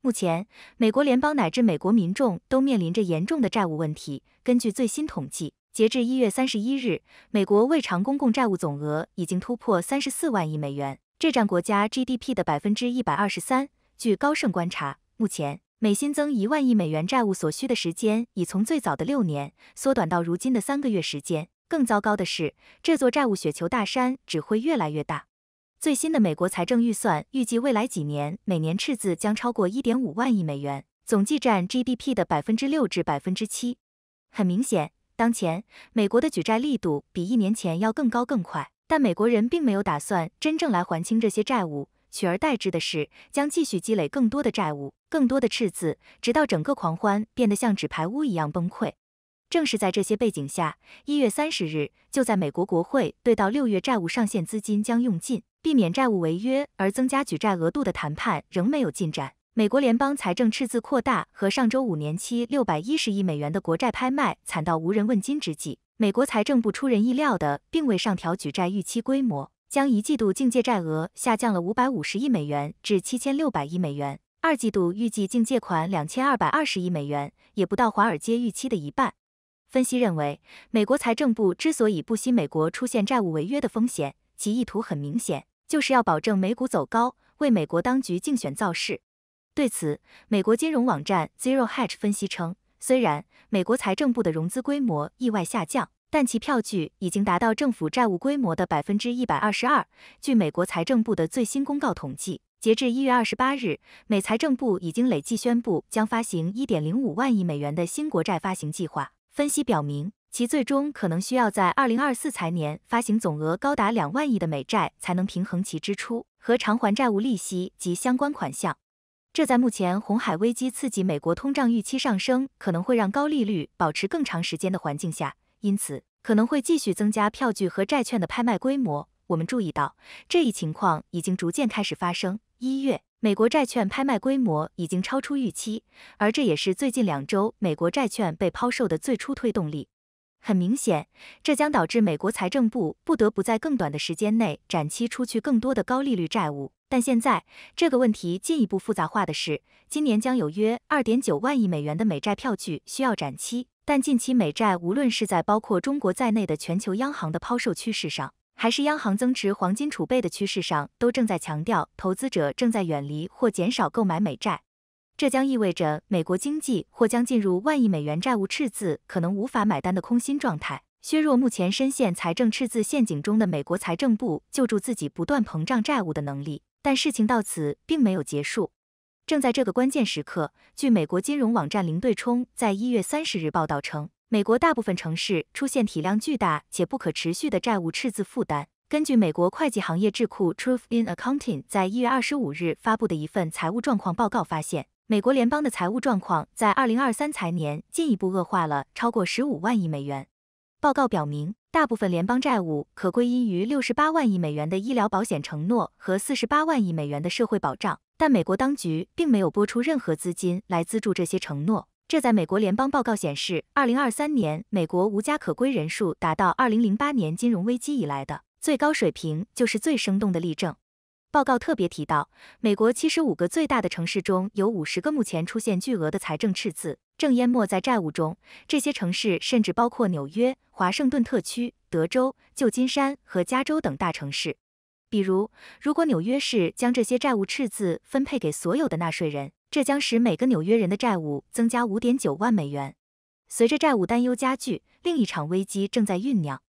目前，美国联邦乃至美国民众都面临着严重的债务问题。根据最新统计，截至一月三十一日，美国未偿公共债务总额已经突破三十四万亿美元，这占国家 GDP 的百分之一百二十三。据高盛观察，目前每新增一万亿美元债务所需的时间，已从最早的六年缩短到如今的三个月时间。更糟糕的是，这座债务雪球大山只会越来越大。最新的美国财政预算预计，未来几年每年赤字将超过一点五万亿美元，总计占 GDP 的百分之六至百分之七。很明显，当前美国的举债力度比一年前要更高更快，但美国人并没有打算真正来还清这些债务，取而代之的是将继续积累更多的债务，更多的赤字，直到整个狂欢变得像纸牌屋一样崩溃。正是在这些背景下，一月三十日就在美国国会，对到六月债务上限资金将用尽。避免债务违约而增加举债额度的谈判仍没有进展。美国联邦财政赤字扩大和上周五年期六百一十亿美元的国债拍卖惨到无人问津之际，美国财政部出人意料的并未上调举债预期规模，将一季度净借债额下降了五百五十亿美元至七千六百亿美元，二季度预计净借款两千二百二十亿美元，也不到华尔街预期的一半。分析认为，美国财政部之所以不惜美国出现债务违约的风险。其意图很明显，就是要保证美股走高，为美国当局竞选造势。对此，美国金融网站 Zero Hedge 分析称，虽然美国财政部的融资规模意外下降，但其票据已经达到政府债务规模的百分之一百二十二。据美国财政部的最新公告统计，截至一月二十八日，美财政部已经累计宣布将发行一点零五万亿美元的新国债发行计划。分析表明。其最终可能需要在二零二四财年发行总额高达两万亿的美债，才能平衡其支出和偿还债务利息及相关款项。这在目前红海危机刺激美国通胀预期上升，可能会让高利率保持更长时间的环境下，因此可能会继续增加票据和债券的拍卖规模。我们注意到这一情况已经逐渐开始发生。一月，美国债券拍卖规模已经超出预期，而这也是最近两周美国债券被抛售的最初推动力。很明显，这将导致美国财政部不得不在更短的时间内展期出去更多的高利率债务。但现在，这个问题进一步复杂化的是，今年将有约二点九万亿美元的美债票据需要展期。但近期，美债无论是在包括中国在内的全球央行的抛售趋势上，还是央行增持黄金储备的趋势上，都正在强调投资者正在远离或减少购买美债。这将意味着美国经济或将进入万亿美元债务赤字，可能无法买单的空心状态，削弱目前深陷财政赤字陷阱中的美国财政部救助自己不断膨胀债务的能力。但事情到此并没有结束。正在这个关键时刻，据美国金融网站零对冲在一月三十日报道称，美国大部分城市出现体量巨大且不可持续的债务赤字负担。根据美国会计行业智库 Truth in Accounting 在一月二十五日发布的一份财务状况报告发现。美国联邦的财务状况在二零二三财年进一步恶化了超过十五万亿美元。报告表明，大部分联邦债务可归因于六十八万亿美元的医疗保险承诺和四十八万亿美元的社会保障，但美国当局并没有拨出任何资金来资助这些承诺。这在美国联邦报告显示，二零二三年美国无家可归人数达到二零零八年金融危机以来的最高水平，就是最生动的例证。报告特别提到，美国七十五个最大的城市中有五十个目前出现巨额的财政赤字，正淹没在债务中。这些城市甚至包括纽约、华盛顿特区、德州、旧金山和加州等大城市。比如，如果纽约市将这些债务赤字分配给所有的纳税人，这将使每个纽约人的债务增加五点九万美元。随着债务担忧加剧，另一场危机正在酝酿。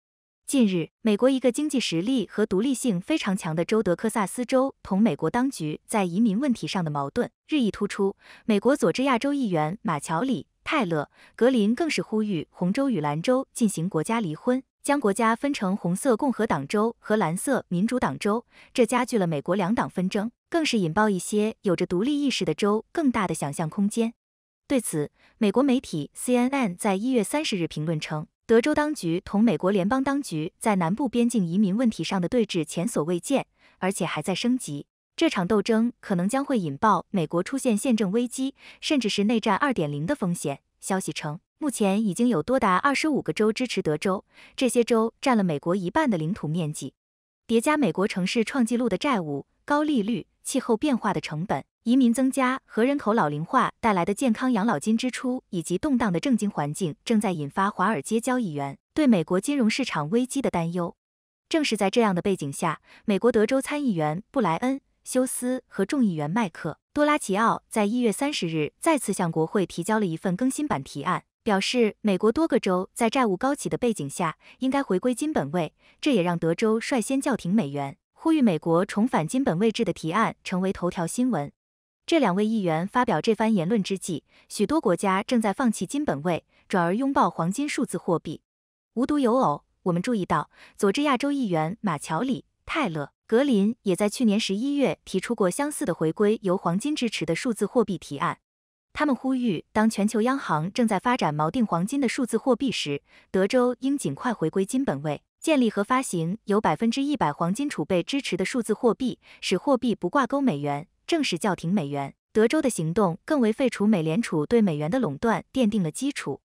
近日，美国一个经济实力和独立性非常强的州德克萨斯州，同美国当局在移民问题上的矛盾日益突出。美国佐治亚州议员马乔里·泰勒·格林更是呼吁红州与蓝州进行国家离婚，将国家分成红色共和党州和蓝色民主党州，这加剧了美国两党纷争，更是引爆一些有着独立意识的州更大的想象空间。对此，美国媒体 CNN 在一月三十日评论称。德州当局同美国联邦当局在南部边境移民问题上的对峙前所未见，而且还在升级。这场斗争可能将会引爆美国出现宪政危机，甚至是内战二点零的风险。消息称，目前已经有多达二十五个州支持德州，这些州占了美国一半的领土面积。叠加美国城市创纪录的债务、高利率。气候变化的成本、移民增加和人口老龄化带来的健康养老金支出，以及动荡的政经环境，正在引发华尔街交易员对美国金融市场危机的担忧。正是在这样的背景下，美国德州参议员布莱恩·休斯和众议员麦克·多拉齐奥在一月三十日再次向国会提交了一份更新版提案，表示美国多个州在债务高企的背景下应该回归金本位，这也让德州率先叫停美元。呼吁美国重返金本位制的提案成为头条新闻。这两位议员发表这番言论之际，许多国家正在放弃金本位，转而拥抱黄金数字货币。无独有偶，我们注意到佐治亚州议员马乔里·泰勒·格林也在去年十一月提出过相似的回归由黄金支持的数字货币提案。他们呼吁，当全球央行正在发展锚定黄金的数字货币时，德州应尽快回归金本位。建立和发行由百分之一百黄金储备支持的数字货币，使货币不挂钩美元，正式叫停美元。德州的行动更为废除美联储对美元的垄断奠定了基础。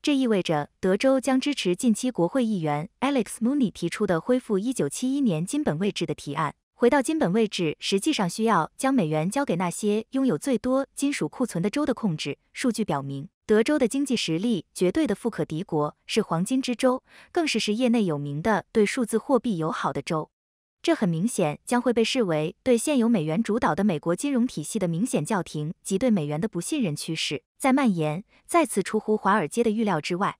这意味着德州将支持近期国会议员 Alex Mooney 提出的恢复1971年金本位制的提案。回到金本位制实际上需要将美元交给那些拥有最多金属库存的州的控制。数据表明。德州的经济实力绝对的富可敌国，是黄金之州，更是是业内有名的对数字货币友好的州。这很明显将会被视为对现有美元主导的美国金融体系的明显叫停及对美元的不信任趋势在蔓延，再次出乎华尔街的预料之外。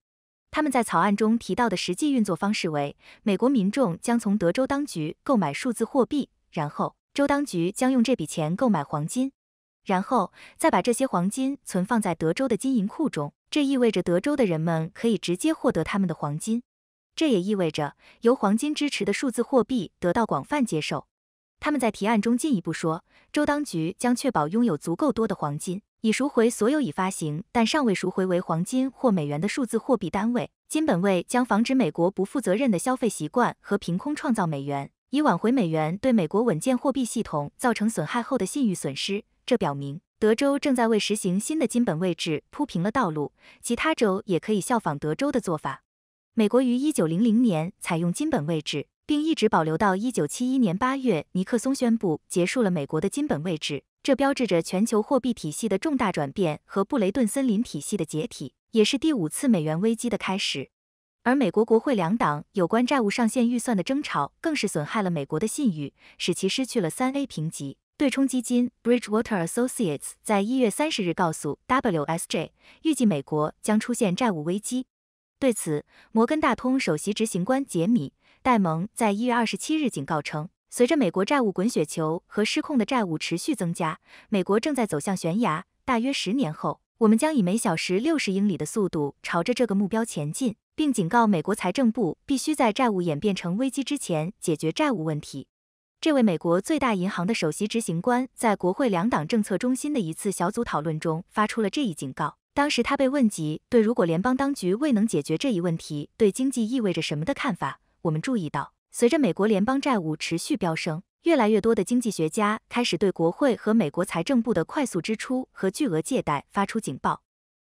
他们在草案中提到的实际运作方式为：美国民众将从德州当局购买数字货币，然后州当局将用这笔钱购买黄金。然后再把这些黄金存放在德州的金银库中，这意味着德州的人们可以直接获得他们的黄金。这也意味着由黄金支持的数字货币得到广泛接受。他们在提案中进一步说，州当局将确保拥有足够多的黄金，以赎回所有已发行但尚未赎回为黄金或美元的数字货币单位。金本位将防止美国不负责任的消费习惯和凭空创造美元，以挽回美元对美国稳健货币系统造成损害后的信誉损失。这表明，德州正在为实行新的金本位制铺平了道路，其他州也可以效仿德州的做法。美国于1900年采用金本位制，并一直保留到1971年8月，尼克松宣布结束了美国的金本位制，这标志着全球货币体系的重大转变和布雷顿森林体系的解体，也是第五次美元危机的开始。而美国国会两党有关债务上限预算的争吵，更是损害了美国的信誉，使其失去了三 A 评级。对冲基金 Bridgewater Associates 在一月三十日告诉 WSJ，预计美国将出现债务危机。对此，摩根大通首席执行官杰米·戴蒙在一月二十七日警告称，随着美国债务滚雪球和失控的债务持续增加，美国正在走向悬崖。大约十年后，我们将以每小时六十英里的速度朝着这个目标前进，并警告美国财政部必须在债务演变成危机之前解决债务问题。这位美国最大银行的首席执行官在国会两党政策中心的一次小组讨论中发出了这一警告。当时，他被问及对如果联邦当局未能解决这一问题，对经济意味着什么的看法。我们注意到，随着美国联邦债务持续飙升，越来越多的经济学家开始对国会和美国财政部的快速支出和巨额借贷发出警报。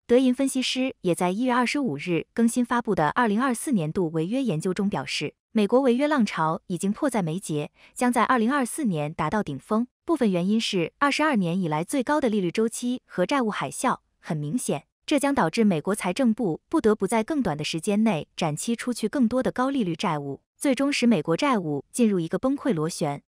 德银分析师也在一月二十五日更新发布的二零二四年度违约研究中表示，美国违约浪潮已经迫在眉睫，将在二零二四年达到顶峰。部分原因是二十二年以来最高的利率周期和债务海啸，很明显，这将导致美国财政部不得不在更短的时间内展期出去更多的高利率债务，最终使美国债务进入一个崩溃螺旋。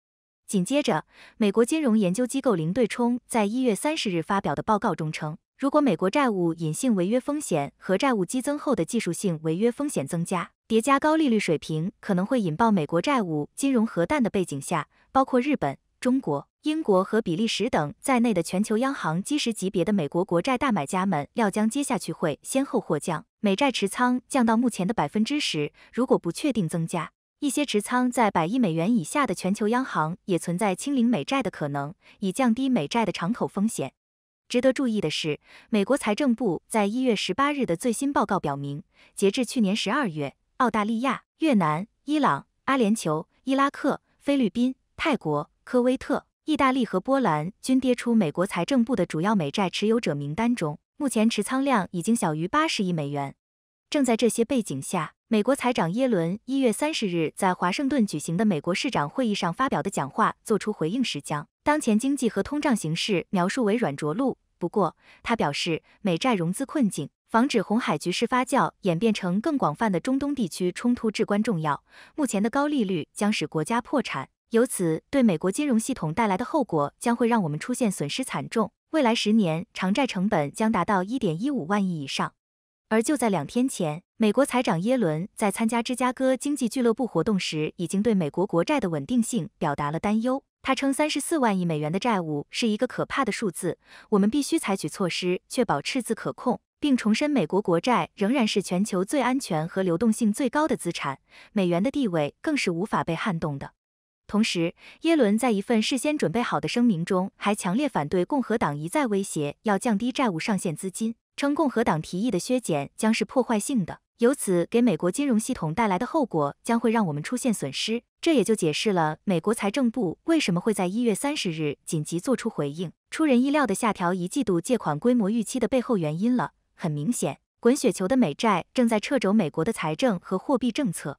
紧接着，美国金融研究机构零对冲在一月三十日发表的报告中称。如果美国债务隐性违约风险和债务激增后的技术性违约风险增加，叠加高利率水平，可能会引爆美国债务金融核弹的背景下，包括日本、中国、英国和比利时等在内的全球央行基石级别的美国国债大买家们料将接下去会先后获降美债持仓降到目前的百分之十。如果不确定增加一些持仓在百亿美元以下的全球央行也存在清零美债的可能，以降低美债的敞口风险。值得注意的是，美国财政部在一月十八日的最新报告表明，截至去年十二月，澳大利亚、越南、伊朗、阿联酋、伊拉克、菲律宾、泰国、科威特、意大利和波兰均跌出美国财政部的主要美债持有者名单中，目前持仓量已经小于八十亿美元。正在这些背景下，美国财长耶伦一月三十日在华盛顿举行的美国市长会议上发表的讲话作出回应时将。当前经济和通胀形势描述为软着陆，不过他表示，美债融资困境，防止红海局势发酵演变成更广泛的中东地区冲突至关重要。目前的高利率将使国家破产，由此对美国金融系统带来的后果将会让我们出现损失惨重。未来十年，偿债成本将达到一点一五万亿以上。而就在两天前，美国财长耶伦在参加芝加哥经济俱乐部活动时，已经对美国国债的稳定性表达了担忧。他称，三十四万亿美元的债务是一个可怕的数字，我们必须采取措施确保赤字可控，并重申美国国债仍然是全球最安全和流动性最高的资产，美元的地位更是无法被撼动的。同时，耶伦在一份事先准备好的声明中，还强烈反对共和党一再威胁要降低债务上限资金。称共和党提议的削减将是破坏性的，由此给美国金融系统带来的后果将会让我们出现损失。这也就解释了美国财政部为什么会在一月三十日紧急做出回应，出人意料的下调一季度借款规模预期的背后原因了。很明显，滚雪球的美债正在掣肘美国的财政和货币政策。